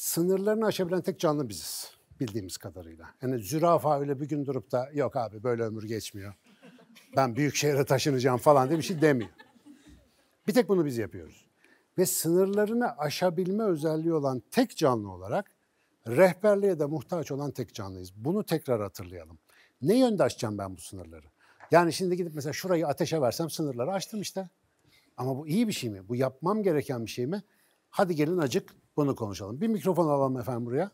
sınırlarını aşabilen tek canlı biziz bildiğimiz kadarıyla. Yani zürafa öyle bir gün durup da yok abi böyle ömür geçmiyor. Ben büyük şehre taşınacağım falan diye bir şey demiyor. Bir tek bunu biz yapıyoruz. Ve sınırlarını aşabilme özelliği olan tek canlı olarak rehberliğe de muhtaç olan tek canlıyız. Bunu tekrar hatırlayalım. Ne yönde açacağım ben bu sınırları? Yani şimdi gidip mesela şurayı ateşe versem sınırları açtım işte. Ama bu iyi bir şey mi? Bu yapmam gereken bir şey mi? Hadi gelin acık bunu konuşalım. Bir mikrofon alalım efendim buraya.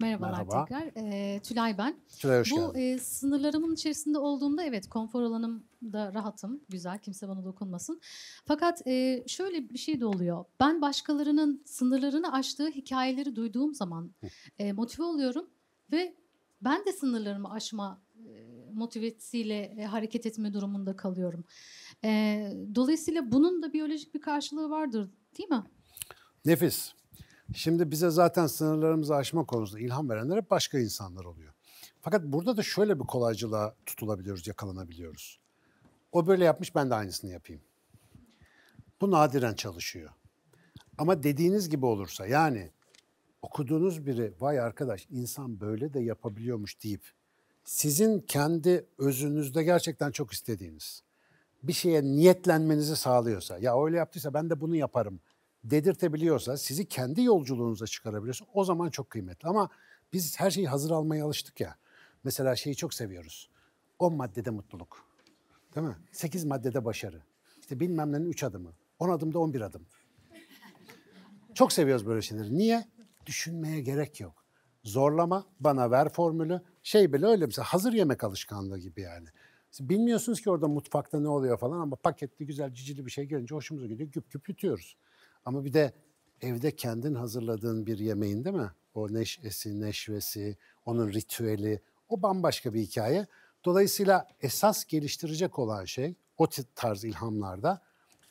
Merhabalar Merhaba. tekrar. Ee, Tülay ben. Tülay hoş Bu e, sınırlarımın içerisinde olduğumda evet konfor alanım da rahatım. Güzel kimse bana dokunmasın. Fakat e, şöyle bir şey de oluyor. Ben başkalarının sınırlarını aştığı hikayeleri duyduğum zaman e, motive oluyorum ve ben de sınırlarımı aşma e, motivesiyle e, hareket etme durumunda kalıyorum. E, dolayısıyla bunun da biyolojik bir karşılığı vardır değil mi? Nefis. Şimdi bize zaten sınırlarımızı aşma konusunda ilham verenler hep başka insanlar oluyor. Fakat burada da şöyle bir kolaycılığa tutulabiliyoruz, yakalanabiliyoruz. O böyle yapmış ben de aynısını yapayım. Bu nadiren çalışıyor. Ama dediğiniz gibi olursa yani okuduğunuz biri vay arkadaş insan böyle de yapabiliyormuş deyip sizin kendi özünüzde gerçekten çok istediğiniz bir şeye niyetlenmenizi sağlıyorsa ya öyle yaptıysa ben de bunu yaparım dedirtebiliyorsa, sizi kendi yolculuğunuza çıkarabiliyorsa o zaman çok kıymetli. Ama biz her şeyi hazır almaya alıştık ya. Mesela şeyi çok seviyoruz. 10 maddede mutluluk. Değil mi? 8 maddede başarı. İşte bilmem nenin 3 adımı. 10 adımda 11 adım. Çok seviyoruz böyle şeyleri. Niye? Düşünmeye gerek yok. Zorlama, bana ver formülü. Şey bile öyle mesela hazır yemek alışkanlığı gibi yani. bilmiyorsunuz ki orada mutfakta ne oluyor falan ama paketli güzel cicili bir şey gelince hoşumuza gidiyor. Güp güp yutuyoruz. Ama bir de evde kendin hazırladığın bir yemeğin değil mi? O neşesi, neşvesi, onun ritüeli o bambaşka bir hikaye. Dolayısıyla esas geliştirecek olan şey o tarz ilhamlarda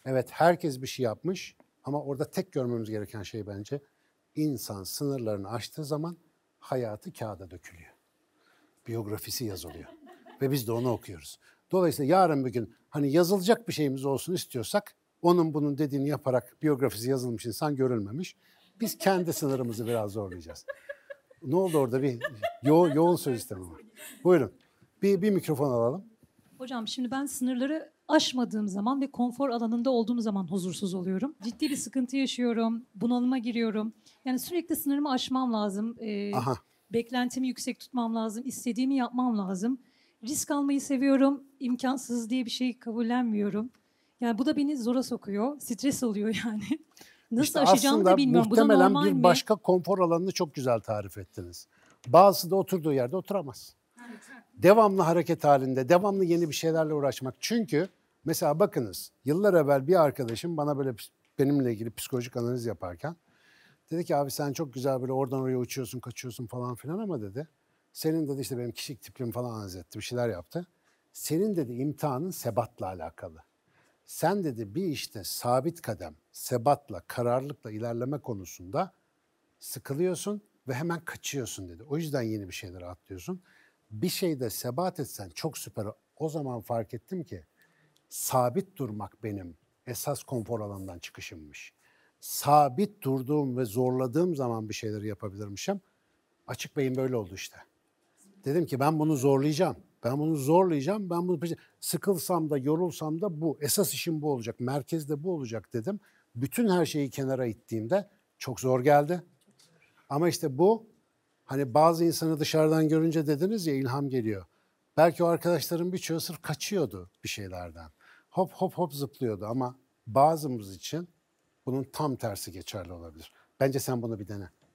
evet herkes bir şey yapmış ama orada tek görmemiz gereken şey bence insan sınırlarını aştığı zaman hayatı kağıda dökülüyor. Biyografisi yazılıyor ve biz de onu okuyoruz. Dolayısıyla yarın bir gün hani yazılacak bir şeyimiz olsun istiyorsak onun bunun dediğini yaparak biyografisi yazılmış insan görülmemiş. Biz kendi sınırımızı biraz zorlayacağız. Ne oldu orada bir yo yoğun söz istemem var. Buyurun. Bir, bir mikrofon alalım. Hocam şimdi ben sınırları aşmadığım zaman ve konfor alanında olduğum zaman huzursuz oluyorum. Ciddi bir sıkıntı yaşıyorum, bunalıma giriyorum. Yani sürekli sınırımı aşmam lazım. Ee, Aha. Beklentimi yüksek tutmam lazım, istediğimi yapmam lazım. Risk almayı seviyorum, imkansız diye bir şey kabullenmiyorum. Yani bu da beni zora sokuyor. Stres oluyor yani. Nasıl işte aşacağımı da bilmiyorum. bu da normal bir mi? başka konfor alanını çok güzel tarif ettiniz. Bazısı da oturduğu yerde oturamaz. Devamlı hareket halinde, devamlı yeni bir şeylerle uğraşmak. Çünkü mesela bakınız yıllar evvel bir arkadaşım bana böyle benimle ilgili psikolojik analiz yaparken dedi ki abi sen çok güzel böyle oradan oraya uçuyorsun, kaçıyorsun falan filan ama dedi. Senin dedi işte benim kişilik tipim falan analiz etti, bir şeyler yaptı. Senin dedi imtihanın sebatla alakalı sen dedi bir işte sabit kadem, sebatla, kararlılıkla ilerleme konusunda sıkılıyorsun ve hemen kaçıyorsun dedi. O yüzden yeni bir şeylere atlıyorsun. Bir şeyde sebat etsen çok süper. O zaman fark ettim ki sabit durmak benim esas konfor alanından çıkışımmış. Sabit durduğum ve zorladığım zaman bir şeyleri yapabilirmişim. Açık beyin böyle oldu işte. Dedim ki ben bunu zorlayacağım. Ben bunu zorlayacağım. Ben bunu sıkılsam da yorulsam da bu. Esas işim bu olacak. Merkezde bu olacak dedim. Bütün her şeyi kenara ittiğimde çok zor geldi. Ama işte bu hani bazı insanı dışarıdan görünce dediniz ya ilham geliyor. Belki o arkadaşların birçoğu sırf kaçıyordu bir şeylerden. Hop hop hop zıplıyordu ama bazımız için bunun tam tersi geçerli olabilir. Bence sen bunu bir dene.